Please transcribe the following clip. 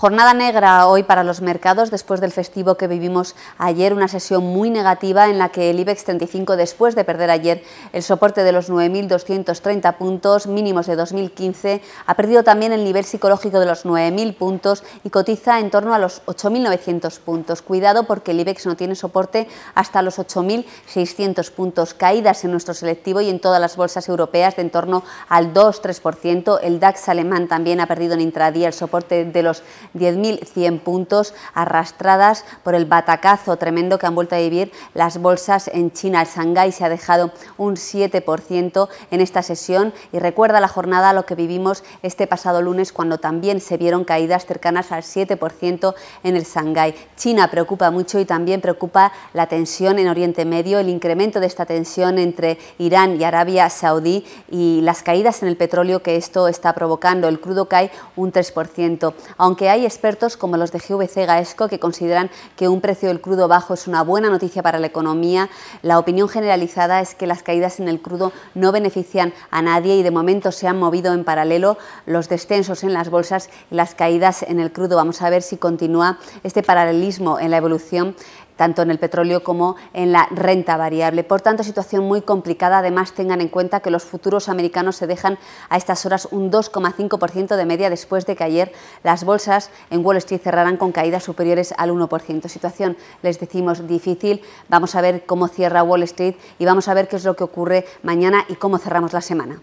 Jornada negra hoy para los mercados después del festivo que vivimos ayer, una sesión muy negativa en la que el IBEX 35 después de perder ayer el soporte de los 9.230 puntos mínimos de 2015 ha perdido también el nivel psicológico de los 9.000 puntos y cotiza en torno a los 8.900 puntos. Cuidado porque el IBEX no tiene soporte hasta los 8.600 puntos. Caídas en nuestro selectivo y en todas las bolsas europeas de en torno al 2-3%. El DAX alemán también ha perdido en intradía el soporte de los 10.100 puntos arrastradas por el batacazo tremendo que han vuelto a vivir las bolsas en China. El Shanghái se ha dejado un 7% en esta sesión y recuerda la jornada a lo que vivimos este pasado lunes cuando también se vieron caídas cercanas al 7% en el Shanghái. China preocupa mucho y también preocupa la tensión en Oriente Medio, el incremento de esta tensión entre Irán y Arabia Saudí y las caídas en el petróleo que esto está provocando. El crudo cae un 3%. Aunque hay hay expertos como los de GVC Gaesco que consideran que un precio del crudo bajo es una buena noticia para la economía. La opinión generalizada es que las caídas en el crudo no benefician a nadie y de momento se han movido en paralelo los descensos en las bolsas y las caídas en el crudo. Vamos a ver si continúa este paralelismo en la evolución tanto en el petróleo como en la renta variable. Por tanto, situación muy complicada. Además, tengan en cuenta que los futuros americanos se dejan a estas horas un 2,5% de media después de que ayer las bolsas en Wall Street cerraran con caídas superiores al 1%. Situación, les decimos, difícil. Vamos a ver cómo cierra Wall Street y vamos a ver qué es lo que ocurre mañana y cómo cerramos la semana.